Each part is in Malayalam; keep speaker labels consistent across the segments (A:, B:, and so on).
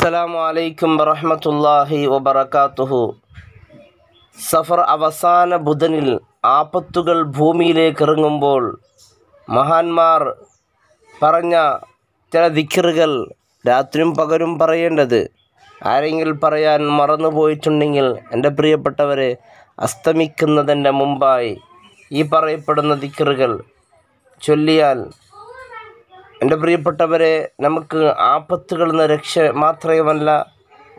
A: അസ്സലാമു അലൈക്കും വറഹമത്തല്ലാഹി വബർക്കാത്തുഹു സഫർ അവസാന ബുധനിൽ ആപത്തുകൾ ഭൂമിയിലേക്ക് ഇറങ്ങുമ്പോൾ മഹാന്മാർ പറഞ്ഞ ചില ദിക്കറുകൾ രാത്രിയും പകരും പറയേണ്ടത് ആരെങ്കിലും പറയാൻ മറന്നുപോയിട്ടുണ്ടെങ്കിൽ പോയിട്ടുണ്ടെങ്കിൽ എൻ്റെ പ്രിയപ്പെട്ടവരെ അസ്തമിക്കുന്നതിൻ്റെ മുമ്പായി ഈ പറയപ്പെടുന്ന ദിക്കറുകൾ ചൊല്ലിയാൽ എൻ്റെ പ്രിയപ്പെട്ടവരെ നമുക്ക് ആപത്തുകളിൽ നിന്ന് രക്ഷ മാത്രമല്ല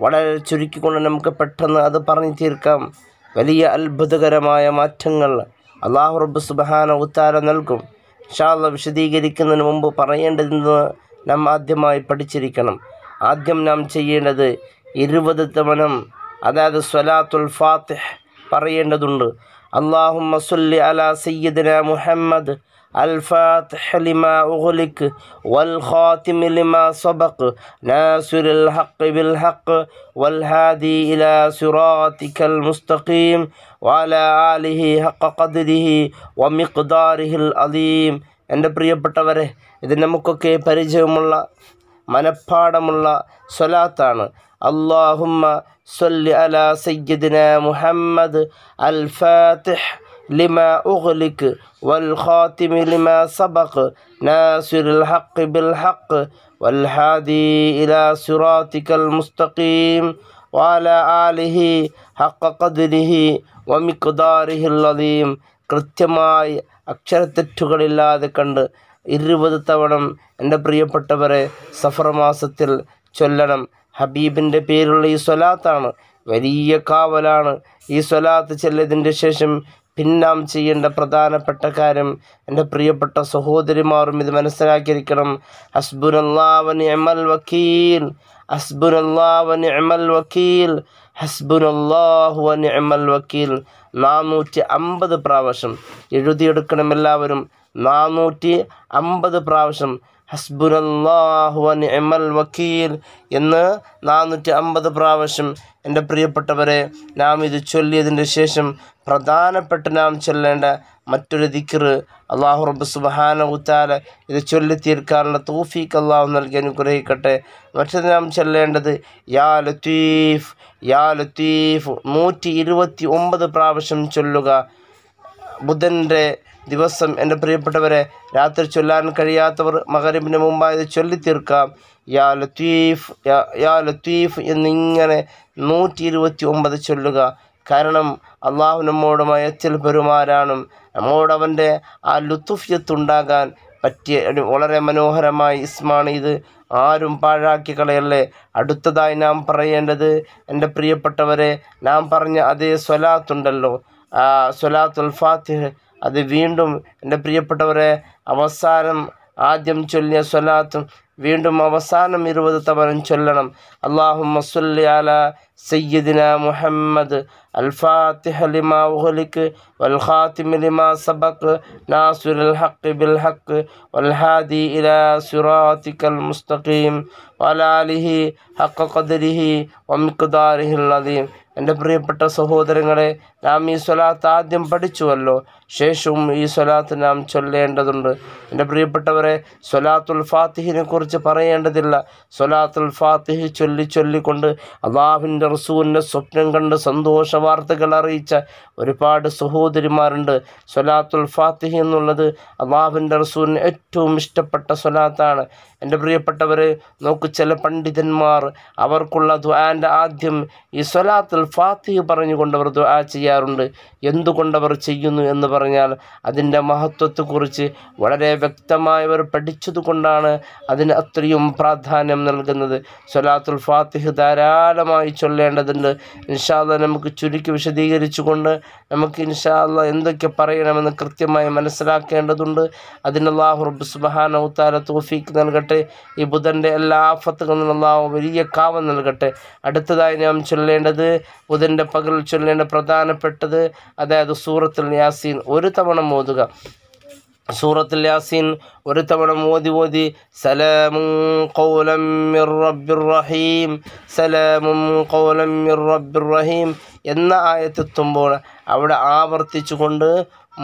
A: വളരെ ചുരുക്കിക്കൊണ്ട് നമുക്ക് പെട്ടെന്ന് അത് പറഞ്ഞു തീർക്കാം വലിയ അത്ഭുതകരമായ മാറ്റങ്ങൾ അള്ളാഹു റബ്ബ് സുബഹാന ഉത്താര നൽകും ഷാള വിശദീകരിക്കുന്നതിന് മുമ്പ് പറയേണ്ടതെന്ന് നാം ആദ്യമായി പഠിച്ചിരിക്കണം ആദ്യം നാം ചെയ്യേണ്ടത് ഇരുപത് തവണം അതായത് സ്വലാത്തുൽ ഫാത്തിഹ് പറയേണ്ടതുണ്ട് അള്ളാഹു മസുല്ലി അല സയ്യിദിന മുഹമ്മദ് الفاتح لما أغلق والخاتم لما سبق ناصر الحق بالحق والهادي إلى صراطك المستقيم وعلى آله حق قدره ومقداره العظيം എൻ്റെ പ്രിയപ്പെട്ടവരെ ഇത് നമുക്കൊക്കെ പരിചയമുള്ള മനഃപ്പാടമുള്ള الله അള്ളാഹുമ്മ اللهم صل على سيدنا محمد الفاتح لما أغلق والخاتم لما سبق ناصر الحق بالحق والهادي إلى صراطك المستقيم وعلى آله حق قدره ومقداره العظيم കൃത്യമായി അക്ഷരത്തെറ്റുകളില്ലാതെ കണ്ട് ഇരുപത് തവണ എൻ്റെ പ്രിയപ്പെട്ടവരെ സഫർ മാസത്തിൽ ചൊല്ലണം ഹബീബിൻ്റെ പേരുള്ള ഈ സ്വലാത്താണ് വലിയ കാവലാണ് ഈ സ്വലാത്ത് ചെല്ലതിൻ്റെ ശേഷം പിന്നാം ചെയ്യേണ്ട പ്രധാനപ്പെട്ട കാര്യം എൻ്റെ പ്രിയപ്പെട്ട സഹോദരിമാരും ഇത് മനസ്സിലാക്കിയിരിക്കണം ഹസ്ബുൻ എമൽ വക്കീൽ ഹസ്ബുൻ എമൽ വക്കീൽ ഹസ്ബുൻ അള്ളാഹു അമൽ വക്കീൽ നാനൂറ്റി അമ്പത് പ്രാവശ്യം എഴുതിയെടുക്കണം എല്ലാവരും നാനൂറ്റി അമ്പത് പ്രാവശ്യം ഹസ്ബുനല്ലാഹുവൻ എമൽ വക്കീൽ എന്ന് നാനൂറ്റി അമ്പത് പ്രാവശ്യം എൻ്റെ പ്രിയപ്പെട്ടവരെ നാം ഇത് ചൊല്ലിയതിൻ്റെ ശേഷം പ്രധാനപ്പെട്ട നാം ചൊല്ലേണ്ട മറ്റൊരു ദിക്കർ അള്ളാഹു റബ്ബ് സുബഹാന ഉത്താല ഇത് ചൊല്ലി തീർക്കാനുള്ള തൂഫീക്ക് അള്ളാഹു നൽകി അനുഗ്രഹിക്കട്ടെ മറ്റൊരു നാം ചൊല്ലേണ്ടത് യാ ലത്തീഫ് യാ ലത്തീഫ് നൂറ്റി ഇരുപത്തി ഒമ്പത് പ്രാവശ്യം ചൊല്ലുക ബുധൻ്റെ ദിവസം എൻ്റെ പ്രിയപ്പെട്ടവരെ രാത്രി ചൊല്ലാൻ കഴിയാത്തവർ മകരബിന് മുമ്പായി ചൊല്ലിത്തീർക്കാം യാ ലത്തീഫ് യാ ലത്തീഫ് എന്നിങ്ങനെ നൂറ്റി ഇരുപത്തി ഒമ്പത് ചൊല്ലുക കാരണം അള്ളാഹു നമ്മോട് മയത്തിൽ പെരുമാറാനും നമ്മോട് അവൻ്റെ ആ ലുത്തുഫിയത്തുണ്ടാകാൻ പറ്റിയ വളരെ മനോഹരമായ ഇസ്മാണ് ഇത് ആരും പാഴാക്കി കളയല്ലേ അടുത്തതായി നാം പറയേണ്ടത് എൻ്റെ പ്രിയപ്പെട്ടവരെ നാം പറഞ്ഞ അതേ സ്വലാത്തുണ്ടല്ലോ സ്വലാത്തുൽ ഫാത്തിഹ് അത് വീണ്ടും എൻ്റെ പ്രിയപ്പെട്ടവരെ അവസാനം ആദ്യം ചൊല്ലിയ സ്വലാത്തും വീണ്ടും അവസാനം ഇരുപത് തവണം ചൊല്ലണം അള്ളാഹു മസ്ലി അല സയ്യദിന മുഹമ്മദ് അൽഫാത്തിഹലിമാലിക്ക് വൽഹാത്തിമലിമാ സബക്ക് നാസുൽ ഹക്ക് ബിൽ ഹക്ക് വൽഹാദി ഇലാ സുറാത്തിക്കൽ മുസ്തഖീം വലാലിഹി ഹക്ക കദരിഹി വംകുദാരിഹിൽ നദീം എൻ്റെ പ്രിയപ്പെട്ട സഹോദരങ്ങളെ നാം ഈ സ്വലാത്ത് ആദ്യം പഠിച്ചുവല്ലോ ശേഷവും ഈ സ്വലാത്ത് നാം ചൊല്ലേണ്ടതുണ്ട് എൻ്റെ പ്രിയപ്പെട്ടവരെ സ്വലാത്തുൽ ഫാത്തിഹിനെ കുറിച്ച് പറയേണ്ടതില്ല സ്വലാത്തുൽ ഫാത്തിഹി ചൊല്ലി ചൊല്ലിക്കൊണ്ട് അള്ളാഹുവിൻ്റെ റസൂലിൻ്റെ സ്വപ്നം കണ്ട് സന്തോഷ വാർത്തകൾ അറിയിച്ച ഒരുപാട് സഹോദരിമാരുണ്ട് സ്വലാത്തുൽ ഫാത്തിഹി എന്നുള്ളത് അള്ളാഹുവിൻ്റെ റസൂലിന് ഏറ്റവും ഇഷ്ടപ്പെട്ട സ്വലാത്താണ് എൻ്റെ പ്രിയപ്പെട്ടവരെ നോക്കു ചില പണ്ഡിതന്മാർ അവർക്കുള്ള ദ്വാൻ്റെ ആദ്യം ഈ സ്വലാത്തുൽ അൽ ഫാത്തിഹ് പറഞ്ഞുകൊണ്ട് അവർ ദുആ ചെയ്യാറുണ്ട് എന്തുകൊണ്ടവർ ചെയ്യുന്നു എന്ന് പറഞ്ഞാൽ അതിൻ്റെ മഹത്വത്തെക്കുറിച്ച് വളരെ വ്യക്തമായവർ പഠിച്ചതുകൊണ്ടാണ് അതിന് അത്രയും പ്രാധാന്യം നൽകുന്നത് സൊലാത്തുൽ ഫാത്തിഹ് ധാരാളമായി ചൊല്ലേണ്ടതുണ്ട് ഇൻഷാല്ല നമുക്ക് ചുരുക്കി വിശദീകരിച്ചുകൊണ്ട് നമുക്ക് ഇൻഷാല്ല എന്തൊക്കെ പറയണമെന്ന് കൃത്യമായി മനസ്സിലാക്കേണ്ടതുണ്ട് അതിനല്ലാഹു റബ്ബ് തആല തോഫീക്ക് നൽകട്ടെ ഈ ബുധൻ്റെ എല്ലാ ആഫത്തുകളിൽ നിന്നുള്ള വലിയ കാവ നൽകട്ടെ അടുത്തതായി നാം ചൊല്ലേണ്ടത് ബുധൻ്റെ പകൽ ചൊല്ലേണ്ട പ്രധാനപ്പെട്ടത് അതായത് സൂറത്തിൽ യാസീൻ ഒരു തവണ മോതുക സൂറത്തിൽ യാസീൻ ഒരു തവണ ഓതി ഓതി സലാമും കൗലം റബ്ബിർ റഹീം സലാമും കൗലം റബ്ബിർ റഹീം എന്ന ആയത്തെത്തുമ്പോൾ അവിടെ ആവർത്തിച്ചുകൊണ്ട്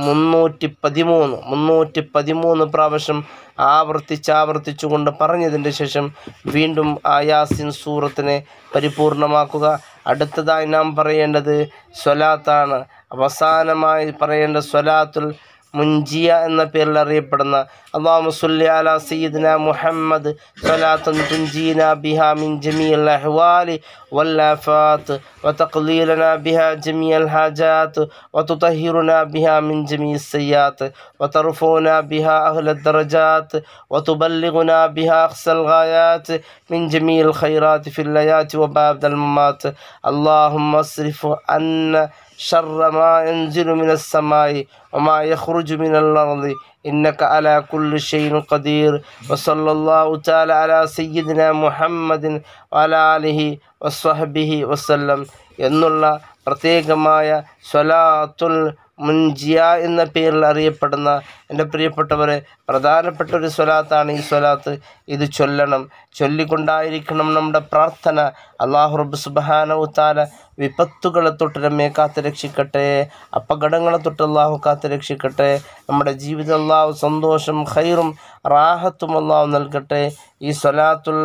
A: മുന്നൂറ്റി പതിമൂന്ന് മുന്നൂറ്റി പതിമൂന്ന് പ്രാവശ്യം ആവർത്തിച്ചാവർത്തിച്ചുകൊണ്ട് പറഞ്ഞതിൻ്റെ ശേഷം വീണ്ടും ആ യാസിൻ സൂറത്തിനെ പരിപൂർണമാക്കുക അടുത്തതായി നാം പറയേണ്ടത് സ്വലാത്താണ് അവസാനമായി പറയേണ്ട സ്വലാത്തുൽ منجيا أن പേരിൽ അറിയപ്പെടുന്ന അള്ളാഹു സുല്ലി അല സയ്യിദ്ന മുഹമ്മദ് സലാത്തൻ തുഞ്ചീന ബിഹ മിൻ ജമീ അൽ അഹ്വാലി والآفات وتقضي لنا بها جميع الحاجات وتطهرنا بها من جميع السيئات وترفعنا بها أهل الدرجات وتبلغنا بها أقصى الغايات من جميع الخيرات في الليات وبعد الممات اللهم اصرف عنا شر ما ينزل من السماء وما يخرج من الأرض إنك على كل شيء قدير وصلى الله تعالى على سيدنا محمد وعلى آله وصحبه وسلم الله പ്രത്യേകമായ സ്വലാത്തുൽ മുൻജിയ എന്ന പേരിൽ അറിയപ്പെടുന്ന എൻ്റെ പ്രിയപ്പെട്ടവരെ പ്രധാനപ്പെട്ട ഒരു സ്വലാത്താണ് ഈ സ്വലാത്ത് ഇത് ചൊല്ലണം ചൊല്ലിക്കൊണ്ടായിരിക്കണം നമ്മുടെ പ്രാർത്ഥന അള്ളാഹുറബ് റബ്ബ് സുബാനവുത്താല വിപത്തുകളെ തൊട്ട് നമ്മെ കാത്തു രക്ഷിക്കട്ടെ അപകടങ്ങളെ തൊട്ട് അള്ളാഹു കാത്തു രക്ഷിക്കട്ടെ നമ്മുടെ ജീവിതം അള്ളാഹു സന്തോഷം ഹൈറും റാഹത്തും അള്ളാഹു നൽകട്ടെ ഈ സ്വലാത്തുൽ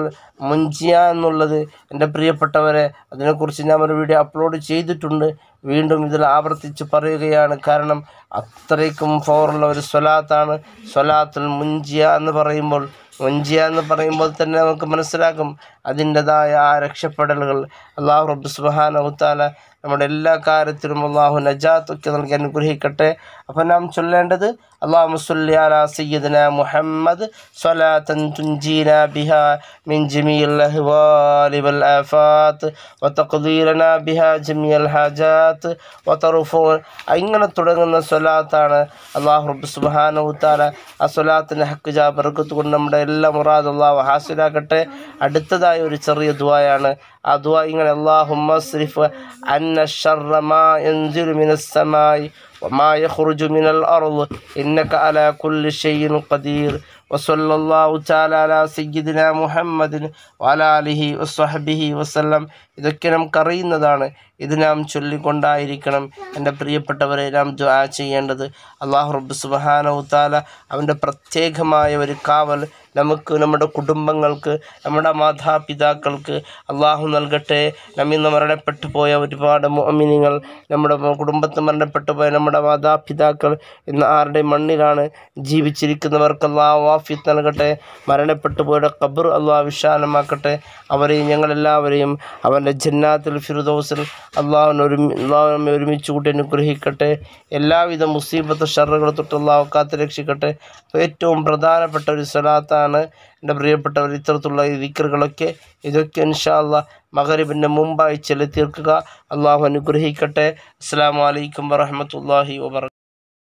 A: മുൻജിയ എന്നുള്ളത് എൻ്റെ പ്രിയപ്പെട്ടവരെ അതിനെക്കുറിച്ച് ഞാൻ ഒരു വീഡിയോ അപ്ലോഡ് ചെയ്തിട്ടുണ്ട് കൊണ്ട് വീണ്ടും ഇതിൽ ആവർത്തിച്ച് പറയുകയാണ് കാരണം അത്രയ്ക്കും ഫോറുള്ള ഒരു സ്വലാത്താണ് സ്വലാത്തുൽ മുഞ്ചിയ എന്ന് പറയുമ്പോൾ മുഞ്ചിയ എന്ന് പറയുമ്പോൾ തന്നെ നമുക്ക് മനസ്സിലാക്കും അതിൻ്റെതായ ആ രക്ഷപ്പെടലുകൾ അള്ളാഹു റബ്ബ് സുബാന ഉത്താല നമ്മുടെ എല്ലാ കാര്യത്തിലും അള്ളാഹു നജാത്തൊക്കെ നമുക്ക് അനുഗ്രഹിക്കട്ടെ അപ്പം നാം ചൊല്ലേണ്ടത് അള്ളാഹു മുസ്ലി അല സയ്യിദ്ന മുഹമ്മദ് സ്വലാത്തൻ മിൻ വൽ ആഫാത്ത് ഹാജാത്ത് ഇങ്ങനെ തുടങ്ങുന്ന സ്വലാത്താണ് അള്ളാഹു റബ്ബ് സുബ്ഹാനഹു ആ സ്വലാത്തിൻ്റെ ഹക്കുജാ ജാ കൊണ്ട് നമ്മുടെ എല്ലാ മുറാദ് അള്ളാഹു ഹാസിലാക്കട്ടെ അടുത്തതായ ഒരു ചെറിയ ദുആയാണ് ആ ദുആ ഇങ്ങനെ അള്ളാഹു അൻ إن الشر ما ينزل من السماء وما يخرج من الأرض إنك على كل شيء قدير وصلى الله تعالى على سيدنا محمد وعلى അലിഹി വസ്വഹബിഹി വസ്ല്ലാം ഇതൊക്കെ നമുക്ക് അറിയുന്നതാണ് ഇത് നാം ചൊല്ലിക്കൊണ്ടായിരിക്കണം എൻ്റെ പ്രിയപ്പെട്ടവരെ നാം ദ്വാ ചെയ്യേണ്ടത് അള്ളാഹു റബ്ബ് സുബഹാനവുത്താല അവൻ്റെ പ്രത്യേകമായ ഒരു കാവൽ നമുക്ക് നമ്മുടെ കുടുംബങ്ങൾക്ക് നമ്മുടെ മാതാപിതാക്കൾക്ക് അള്ളാഹു നൽകട്ടെ നമ്മിൽ നിന്ന് മരണപ്പെട്ടു പോയ ഒരുപാട് മോമിനിങ്ങൾ നമ്മുടെ കുടുംബത്തിൽ മരണപ്പെട്ടു പോയ നമ്മുടെ നമ്മുടെ മാതാപിതാക്കൾ ഇന്ന് ആരുടെ മണ്ണിലാണ് ജീവിച്ചിരിക്കുന്നവർക്ക് അള്ളാഹ് ആഫിയത്ത് നൽകട്ടെ മരണപ്പെട്ടു പോയ കബർ അള്ളാഹ് വിശാലമാക്കട്ടെ അവരെയും ഞങ്ങളെല്ലാവരെയും അവൻ്റെ ജന്നാത്തിൽ ഫിറുദോസിൽ അള്ളാഹുവിനെ ഒരു അള്ളാഹുവിനെ ഒരുമിച്ച് കൂട്ടി അനുഗ്രഹിക്കട്ടെ എല്ലാവിധ മുസീബത്ത് ഷറുകൾ തൊട്ട് അള്ളാഹു കാത്തു രക്ഷിക്കട്ടെ ഏറ്റവും പ്രധാനപ്പെട്ട ഒരു സ്വലാത്താണ് എൻ്റെ പ്രിയപ്പെട്ടവർ ഇത്തരത്തിലുള്ള ദിക്കറുകളൊക്കെ ഇതൊക്കെ ഇൻഷാല്ല മകരബിൻ്റെ മുമ്പായി ചെലുത്തീർക്കുക അള്ളാഹു അനുഗ്രഹിക്കട്ടെ അസ്സാം വലൈക്കും വറഹമത്തല്ലാഹി വാ